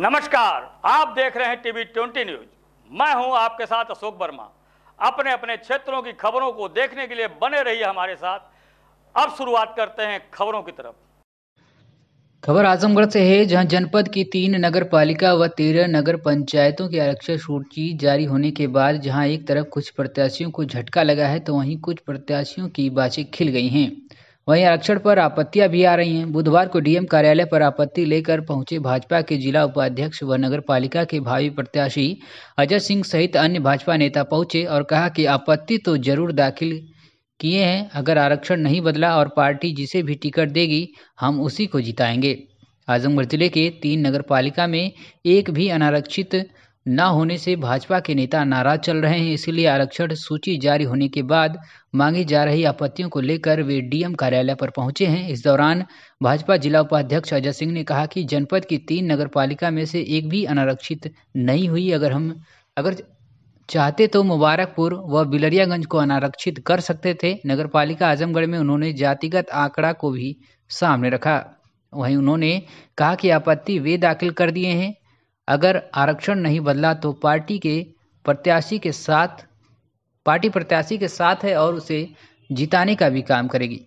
नमस्कार आप देख रहे हैं टीवी ट्वेंटी न्यूज मैं हूं आपके साथ अशोक वर्मा अपने अपने क्षेत्रों की खबरों को देखने के लिए बने रहिए हमारे साथ अब शुरुआत करते हैं खबरों की तरफ खबर आजमगढ़ से है जहां जनपद की तीन नगर पालिका व तेरह नगर पंचायतों की आरक्षण सूची जारी होने के बाद जहां एक तरफ कुछ प्रत्याशियों को झटका लगा है तो वहीं कुछ प्रत्याशियों की बाजें खिल गई हैं वहीं आरक्षण पर आपत्तियां भी आ रही हैं बुधवार को डीएम कार्यालय पर आपत्ति लेकर पहुंचे भाजपा के जिला उपाध्यक्ष व नगर पालिका के भावी प्रत्याशी अजय सिंह सहित अन्य भाजपा नेता पहुंचे और कहा कि आपत्ति तो जरूर दाखिल किए हैं अगर आरक्षण नहीं बदला और पार्टी जिसे भी टिकट देगी हम उसी को जिताएंगे आजमगढ़ जिले के तीन नगर पालिका में एक भी अनारक्षित न होने से भाजपा के नेता नाराज चल रहे हैं इसलिए आरक्षण सूची जारी होने के बाद मांगी जा रही आपत्तियों को लेकर वे डीएम कार्यालय पर पहुंचे हैं इस दौरान भाजपा जिला उपाध्यक्ष अजय सिंह ने कहा कि जनपद की तीन नगर पालिका में से एक भी अनारक्षित नहीं हुई अगर हम अगर चाहते तो मुबारकपुर व बिलरियागंज को अनारक्षित कर सकते थे नगर आजमगढ़ में उन्होंने जातिगत आंकड़ा को भी सामने रखा वहीं उन्होंने कहा कि आपत्ति वे दाखिल कर दिए हैं अगर आरक्षण नहीं बदला तो पार्टी के प्रत्याशी के साथ पार्टी प्रत्याशी के साथ है और उसे जिताने का भी काम करेगी